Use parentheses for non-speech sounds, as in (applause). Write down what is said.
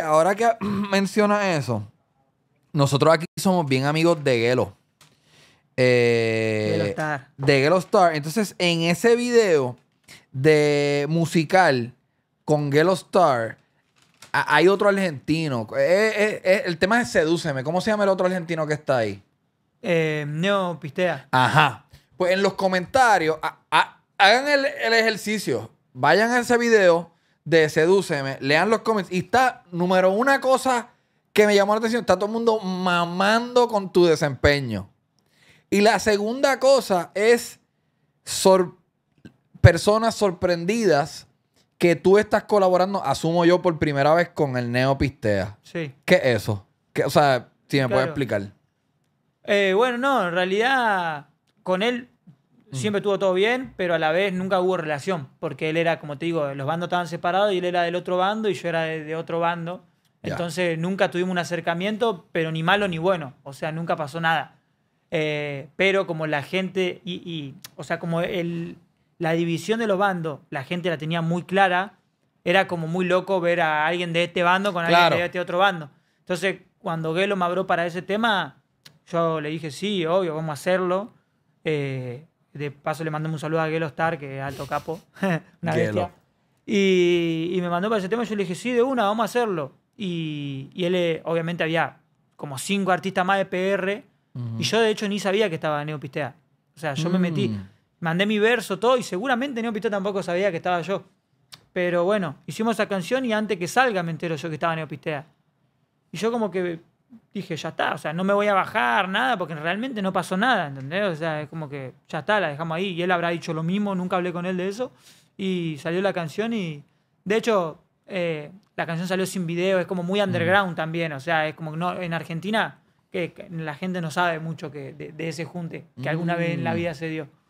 ahora que (clears throat) menciona eso, nosotros aquí somos bien amigos de Gelo. Eh, de Gelo Star. Entonces, en ese video de musical con Gelo Star, hay otro argentino. Eh, eh, el tema es Sedúceme. ¿Cómo se llama el otro argentino que está ahí? no, Pistea. Ajá. Pues en los comentarios, hagan el ejercicio. Vayan a ese video de Sedúceme, lean los comments. Y está, número una cosa que me llamó la atención, está todo el mundo mamando con tu desempeño. Y la segunda cosa es personas sorprendidas que tú estás colaborando, asumo yo por primera vez con el Neo Pistea. Sí. ¿Qué es eso? ¿Qué, o sea, si me puedes explicar. Eh, bueno, no, en realidad con él Mm. siempre estuvo todo bien, pero a la vez nunca hubo relación, porque él era, como te digo, los bandos estaban separados y él era del otro bando y yo era de, otro bando. Entonces nunca tuvimos un acercamiento, pero ni malo ni bueno, o sea, nunca pasó nada. Eh, pero como la gente, y, o sea, como el, la división de los bandos, la gente la tenía muy clara, era como muy loco ver a alguien de este bando con alguien de este otro bando. Entonces, cuando Gelo me abrió para ese tema, yo le dije, sí, obvio, vamos a hacerlo. Eh, de paso le mandamos un saludo a Gelo Star, que es alto capo, (laughs) una bestia. Y, me mandó para ese tema, yo le dije, sí, de una, vamos a hacerlo. Y, él, eh, obviamente, había como cinco artistas más de PR. Y yo, de hecho, ni sabía que estaba Neopistea. O sea, yo me metí, mm. mandé mi verso, todo, y seguramente Neopistea tampoco sabía que estaba yo. Pero bueno, hicimos esa canción y antes que salga me entero yo que estaba Neopistea. Y yo como que dije, ya está, o sea, no me voy a bajar, nada, porque realmente no pasó nada, ¿entendés? O sea, es como que ya está, la dejamos ahí. Y él habrá dicho lo mismo, nunca hablé con él de eso. Y salió la canción y, de hecho, eh, la canción salió sin video, es como muy underground también, o sea, es como no, en Argentina que, la gente no sabe mucho que, de, ese junte que alguna vez en la mm. vida se dio.